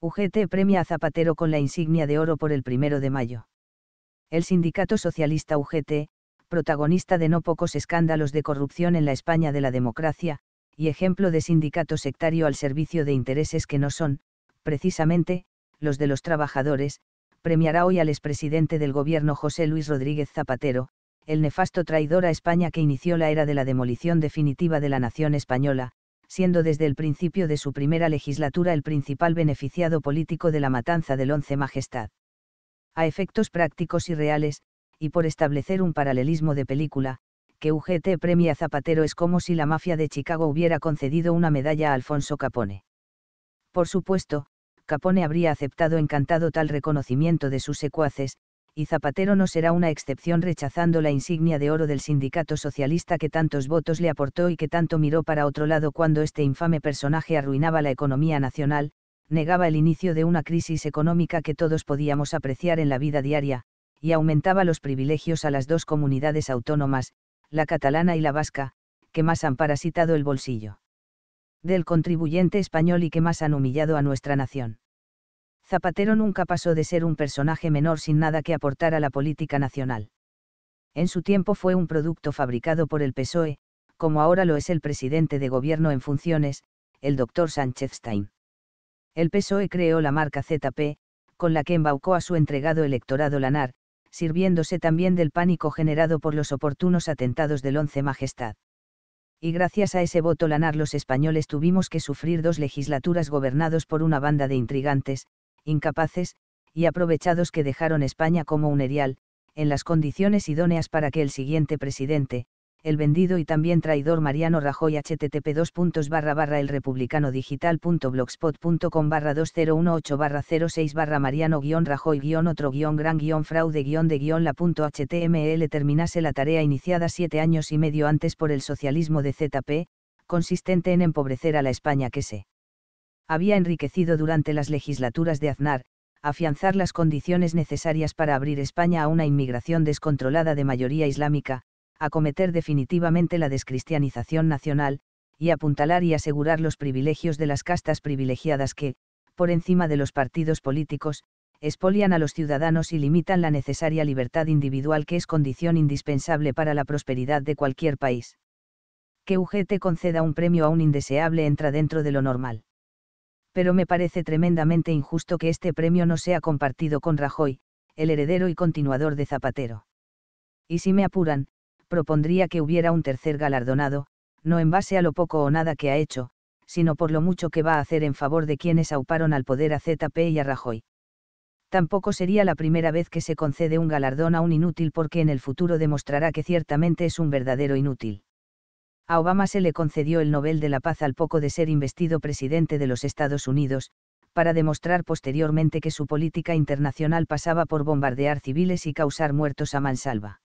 UGT premia a Zapatero con la insignia de oro por el primero de mayo. El sindicato socialista UGT, protagonista de no pocos escándalos de corrupción en la España de la democracia, y ejemplo de sindicato sectario al servicio de intereses que no son, precisamente, los de los trabajadores, premiará hoy al expresidente del gobierno José Luis Rodríguez Zapatero, el nefasto traidor a España que inició la era de la demolición definitiva de la nación española, siendo desde el principio de su primera legislatura el principal beneficiado político de la matanza del Once Majestad. A efectos prácticos y reales, y por establecer un paralelismo de película, que UGT premia Zapatero es como si la mafia de Chicago hubiera concedido una medalla a Alfonso Capone. Por supuesto, Capone habría aceptado encantado tal reconocimiento de sus secuaces, y Zapatero no será una excepción rechazando la insignia de oro del sindicato socialista que tantos votos le aportó y que tanto miró para otro lado cuando este infame personaje arruinaba la economía nacional, negaba el inicio de una crisis económica que todos podíamos apreciar en la vida diaria, y aumentaba los privilegios a las dos comunidades autónomas, la catalana y la vasca, que más han parasitado el bolsillo del contribuyente español y que más han humillado a nuestra nación. Zapatero nunca pasó de ser un personaje menor sin nada que aportar a la política nacional. En su tiempo fue un producto fabricado por el PSOE, como ahora lo es el presidente de gobierno en funciones, el doctor Sánchez Stein. El PSOE creó la marca ZP, con la que embaucó a su entregado electorado Lanar, sirviéndose también del pánico generado por los oportunos atentados del Once Majestad. Y gracias a ese voto lanar los españoles tuvimos que sufrir dos legislaturas gobernados por una banda de intrigantes, incapaces, y aprovechados que dejaron España como un erial, en las condiciones idóneas para que el siguiente presidente, el vendido y también traidor Mariano Rajoy http 2 el republicano digital blogspot.com barra 2018 barra 06 barra Mariano guión Rajoy guión otro guión gran guión fraude guión de guión la terminase la tarea iniciada siete años y medio antes por el socialismo de ZP, consistente en empobrecer a la España que se había enriquecido durante las legislaturas de Aznar, afianzar las condiciones necesarias para abrir España a una inmigración descontrolada de mayoría islámica, acometer definitivamente la descristianización nacional, y apuntalar y asegurar los privilegios de las castas privilegiadas que, por encima de los partidos políticos, expolian a los ciudadanos y limitan la necesaria libertad individual que es condición indispensable para la prosperidad de cualquier país. Que UGT conceda un premio a un indeseable entra dentro de lo normal pero me parece tremendamente injusto que este premio no sea compartido con Rajoy, el heredero y continuador de Zapatero. Y si me apuran, propondría que hubiera un tercer galardonado, no en base a lo poco o nada que ha hecho, sino por lo mucho que va a hacer en favor de quienes auparon al poder a ZP y a Rajoy. Tampoco sería la primera vez que se concede un galardón a un inútil porque en el futuro demostrará que ciertamente es un verdadero inútil. A Obama se le concedió el Nobel de la Paz al poco de ser investido presidente de los Estados Unidos, para demostrar posteriormente que su política internacional pasaba por bombardear civiles y causar muertos a mansalva.